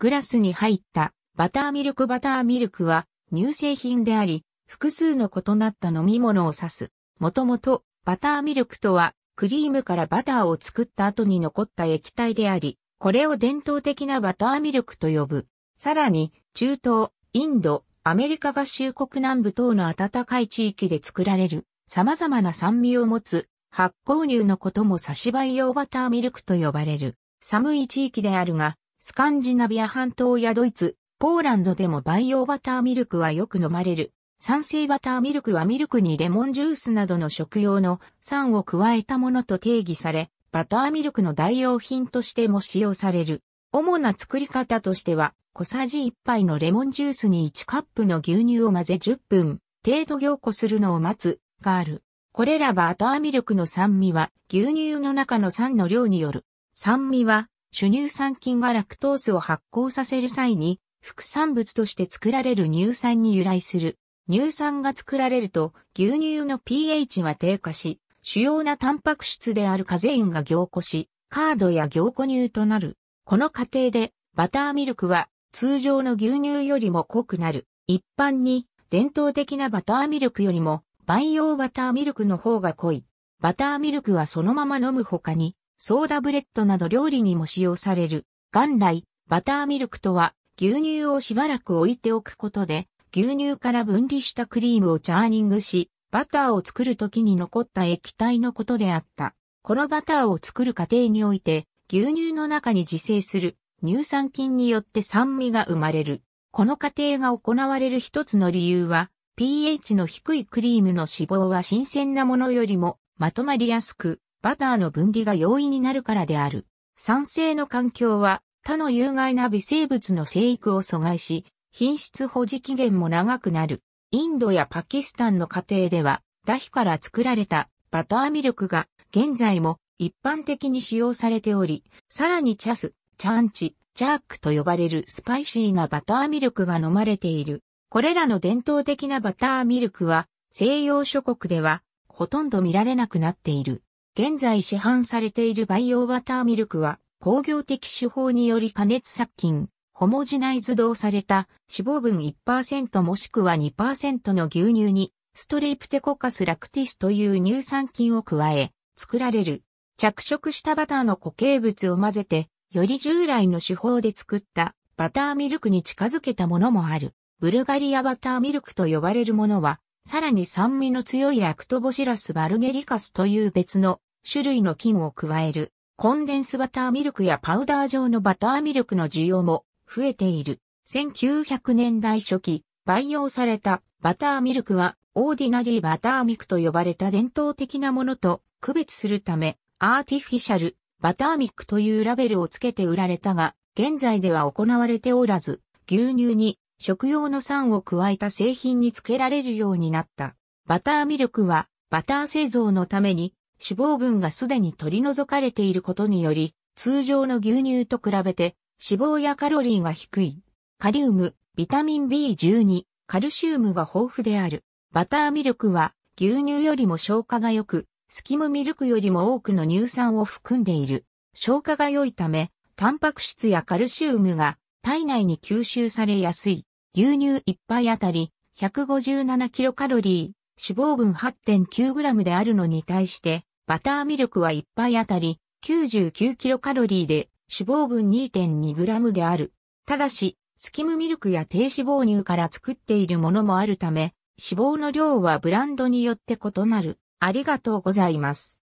グラスに入ったバターミルクバターミルクは乳製品であり、複数の異なった飲み物を指す。もともとバターミルクとはクリームからバターを作った後に残った液体であり、これを伝統的なバターミルクと呼ぶ。さらに、中東、インド、アメリカ合衆国南部等の暖かい地域で作られる、様々な酸味を持つ、発酵乳のことも差し培用バターミルクと呼ばれる。寒い地域であるが、スカンジナビア半島やドイツ、ポーランドでも培養バターミルクはよく飲まれる。酸性バターミルクはミルクにレモンジュースなどの食用の酸を加えたものと定義され、バターミルクの代用品としても使用される。主な作り方としては、小さじ1杯のレモンジュースに1カップの牛乳を混ぜ10分程度凝固するのを待つ、がある。これらバターミルクの酸味は牛乳の中の酸の量による。酸味は主乳酸菌がラクトースを発酵させる際に、副産物として作られる乳酸に由来する。乳酸が作られると、牛乳の pH は低下し、主要なタンパク質であるカゼインが凝固し、カードや凝固乳となる。この過程で、バターミルクは通常の牛乳よりも濃くなる。一般に、伝統的なバターミルクよりも、培養バターミルクの方が濃い。バターミルクはそのまま飲む他に、ソーダブレッドなど料理にも使用される。元来、バターミルクとは牛乳をしばらく置いておくことで、牛乳から分離したクリームをチャーニングし、バターを作る時に残った液体のことであった。このバターを作る過程において、牛乳の中に自生する乳酸菌によって酸味が生まれる。この過程が行われる一つの理由は、pH の低いクリームの脂肪は新鮮なものよりもまとまりやすく、バターの分離が容易になるからである。酸性の環境は他の有害な微生物の生育を阻害し、品質保持期限も長くなる。インドやパキスタンの家庭では、ダヒから作られたバターミルクが現在も一般的に使用されており、さらにチャス、チャンチ、チャークと呼ばれるスパイシーなバターミルクが飲まれている。これらの伝統的なバターミルクは西洋諸国ではほとんど見られなくなっている。現在市販されている培養バターミルクは、工業的手法により加熱殺菌、ホモジナイズ動された脂肪分1%もしくは2%の牛乳に、ストレイプテコカスラクティスという乳酸菌を加え、作られる。着色したバターの固形物を混ぜて、より従来の手法で作ったバターミルクに近づけたものもある。ブルガリアバターミルクと呼ばれるものは、さらに酸味の強いラクトボシラスバルゲリカスという別の種類の菌を加える、コンデンスバターミルクやパウダー状のバターミルクの需要も増えている。1900年代初期、培養されたバターミルクはオーディナリーバターミクと呼ばれた伝統的なものと区別するため、アーティフィシャル、バターミックというラベルをつけて売られたが、現在では行われておらず、牛乳に食用の酸を加えた製品につけられるようになった。バターミルクはバター製造のために脂肪分がすでに取り除かれていることにより、通常の牛乳と比べて脂肪やカロリーが低い。カリウム、ビタミン B12、カルシウムが豊富である。バターミルクは牛乳よりも消化が良く、スキムミルクよりも多くの乳酸を含んでいる。消化が良いため、タンパク質やカルシウムが体内に吸収されやすい。牛乳1杯あたり1 5 7カロリー、脂肪分 8.9g であるのに対して、バターミルクは1杯あたり 99kcal で脂肪分 2.2g である。ただし、スキムミルクや低脂肪乳から作っているものもあるため、脂肪の量はブランドによって異なる。ありがとうございます。